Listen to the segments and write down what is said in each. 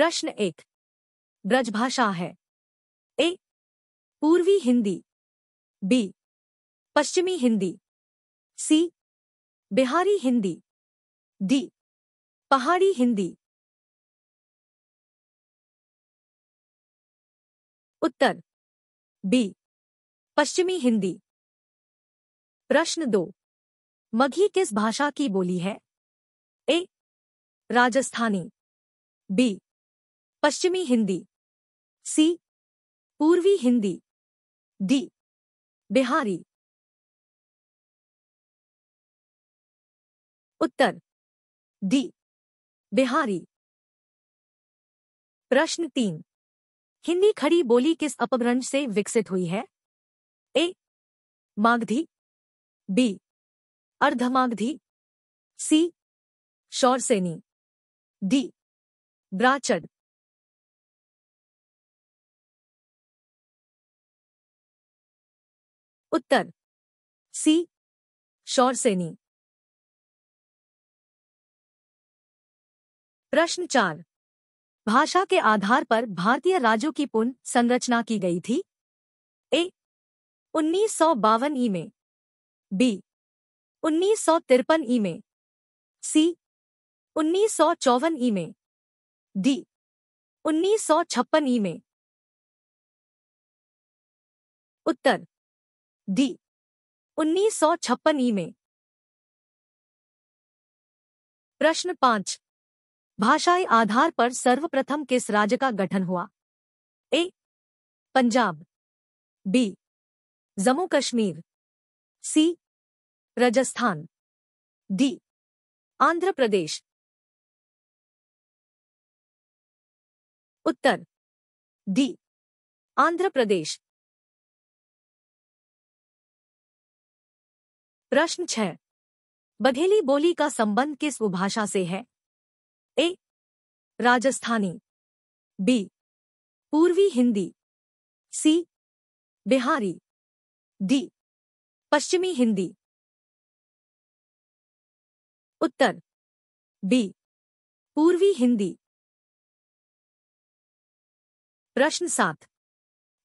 प्रश्न एक ब्रजभाषा है ए पूर्वी हिंदी बी पश्चिमी हिंदी सी बिहारी हिंदी डी पहाड़ी हिंदी उत्तर बी पश्चिमी हिंदी प्रश्न दो मघी किस भाषा की बोली है ए राजस्थानी बी पश्चिमी हिंदी सी पूर्वी हिंदी डी बिहारी उत्तर डी बिहारी प्रश्न तीन हिंदी खड़ी बोली किस अपभ्रंश से विकसित हुई है A Magadhi B Ardhamagadhi C Shauraseni D Brachada उत्तर सी शौरसेनी प्रश्न चार भाषा के आधार पर भारतीय राज्यों की पुनः संरचना की गई थी ए उन्नीस सौ बावन ई में बी उन्नीस सौ तिरपन ई में सी उन्नीस सौ चौवन ई में डी उन्नीस सौ छप्पन ई में उत्तर डी उन्नीस सौ छप्पन ई में प्रश्न पांच भाषाई आधार पर सर्वप्रथम किस राज्य का गठन हुआ A Punjab B Jammu Kashmir C Rajasthan D Andhra Pradesh उत्तर डी आंध्र प्रदेश प्रश्न छह बघेली बोली का संबंध किस उपभाषा से है ए राजस्थानी बी पूर्वी हिंदी सी बिहारी डी पश्चिमी हिंदी उत्तर बी पूर्वी हिंदी प्रश्न सात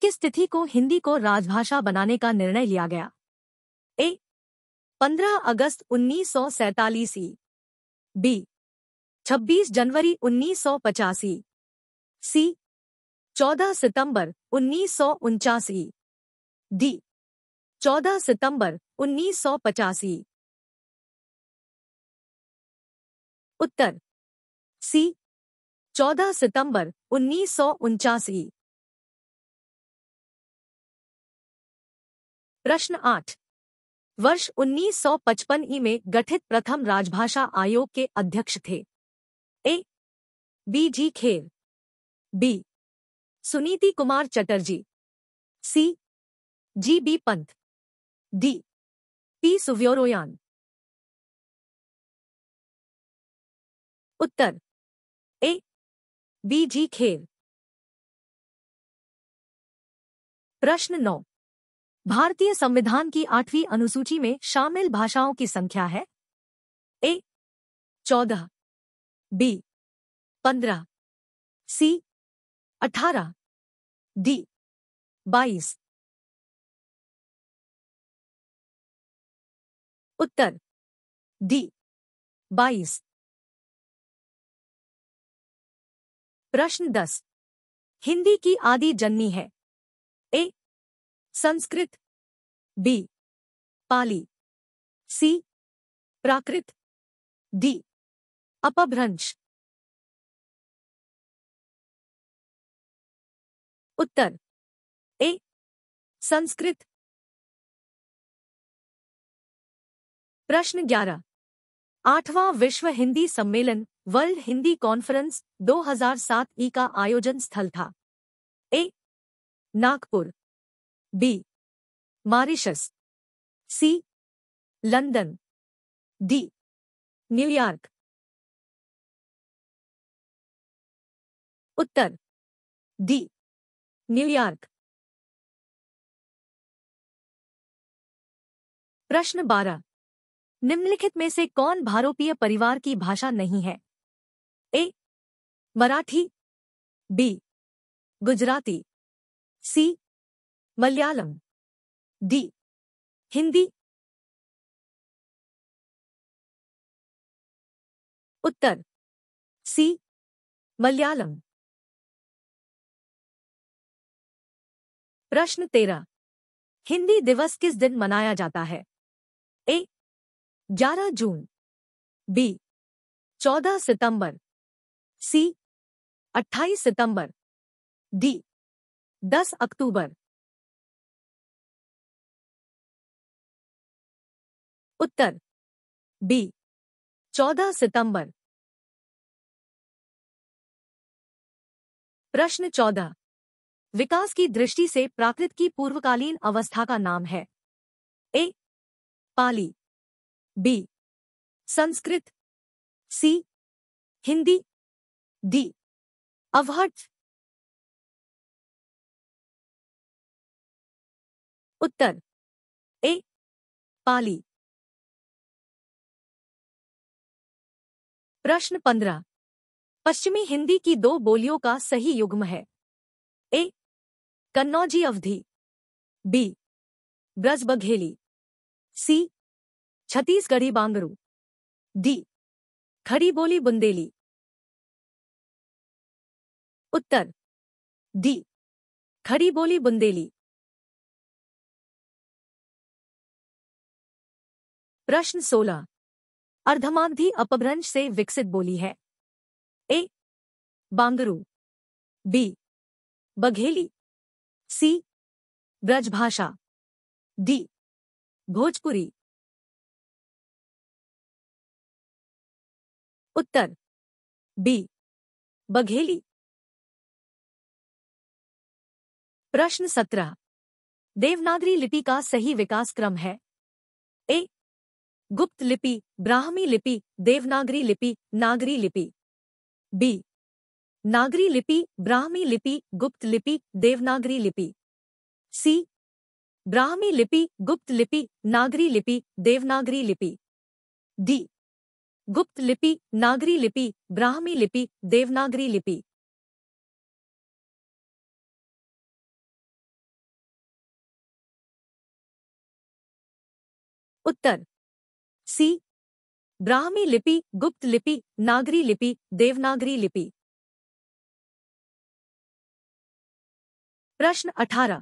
किस तिथि को हिंदी को राजभाषा बनाने का निर्णय लिया गया ए 15 अगस्त उन्नीस सौ सैतालीस बी 26 जनवरी उन्नीस सौ पचासी सी 14 सितंबर उन्नीस सौ उनचासी डी 14 सितंबर उन्नीस सौ पचासी उत्तर सी 14 सितंबर उन्नीस सौ उनचासी प्रश्न आठ वर्ष 1955 ई में गठित प्रथम राजभाषा आयोग के अध्यक्ष थे A B G Kher B Suniti Kumar Chatterji C G B Pant D P Subbarayan उत्तर ए बी जी खेर प्रश्न नौ भारतीय संविधान की आठवीं अनुसूची में शामिल भाषाओं की संख्या है ए चौदह बी पंद्रह सी अठारह डी बाईस उत्तर डी बाईस प्रश्न दस हिंदी की आदि जननी है A Sanskrit B Pali C Prakrit D Apabhramsha उत्तर ए संस्कृत प्रश्न ग्यारह आठवां विश्व हिंदी सम्मेलन वर्ल्ड हिंदी कॉन्फ्रेंस 2007 ई का आयोजन स्थल था A Nagpur B Mauritius C London D New York उत्तर डी न्यूयॉर्क प्रश्न बारह निम्नलिखित में से कौन भारोपीय परिवार की भाषा नहीं है A Marathi B Gujarati C Malayalam D Hindi उत्तर सी मलयालम प्रश्न तेरह हिंदी दिवस किस दिन मनाया जाता है ए 11 जून बी 14 सितंबर सी 28 सितंबर डी 10 अक्टूबर उत्तर बी 14 सितंबर प्रश्न 14 विकास की दृष्टि से प्राकृत की पूर्वकालीन अवस्था का नाम है A Pali B Sanskrit C Hindi D Avahatta उत्तर ए पाली प्रश्न पंद्रह पश्चिमी हिंदी की दो बोलियों का सही युग्म है A Kannauji Awadhi B Braj Bagheli C Chhattisgarhi Bangaru D Khari Boli Bundeli Uttar D Khari Boli Bundeli प्रश्न सोलह अर्धमागधी अपभ्रंश से विकसित बोली है A Bangaru B Bagheli C Brajbhasha D Bhojpuri उत्तर बी बघेली प्रश्न सत्रह देवनागरी लिपि का सही विकास क्रम है ए गुप्त लिपि ब्राह्मी लिपि देवनागरी लिपि नागरी लिपि बी नागरी लिपि ब्राह्मी लिपि गुप्त लिपि देवनागरी लिपि सी ब्राह्मी लिपि गुप्त लिपि नागरी लिपि देवनागरी लिपि डी गुप्त लिपि नागरी लिपि ब्राह्मी लिपि देवनागरी लिपि उत्तर सी ब्राह्मी लिपि गुप्त लिपि नागरी लिपि देवनागरी लिपि प्रश्न 18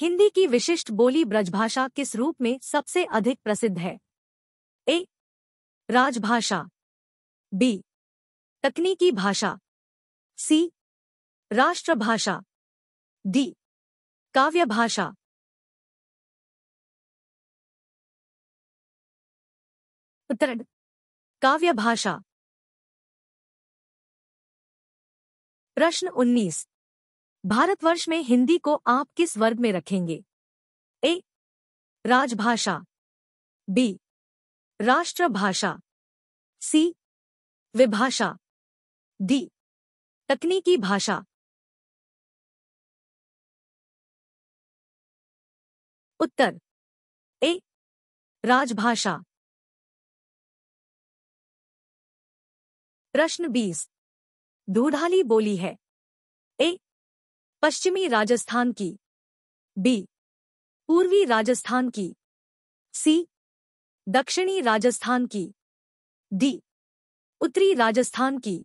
हिंदी की विशिष्ट बोली ब्रजभाषा किस रूप में सबसे अधिक प्रसिद्ध है ए राजभाषा बी तकनीकी भाषा सी राष्ट्रभाषा डी काव्य भाषा उत्तरण काव्य भाषा प्रश्न 19 भारतवर्ष में हिंदी को आप किस वर्ग में रखेंगे ए राजभाषा बी राष्ट्रभाषा सी विभाषा डी तकनीकी भाषा उत्तर ए राजभाषा प्रश्न बीस दूढ़ाली बोली है ए पश्चिमी राजस्थान की बी पूर्वी राजस्थान की सी दक्षिणी राजस्थान की डी उत्तरी राजस्थान की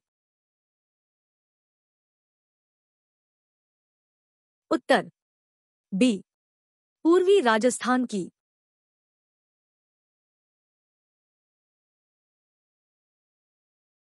उत्तर बी पूर्वी राजस्थान की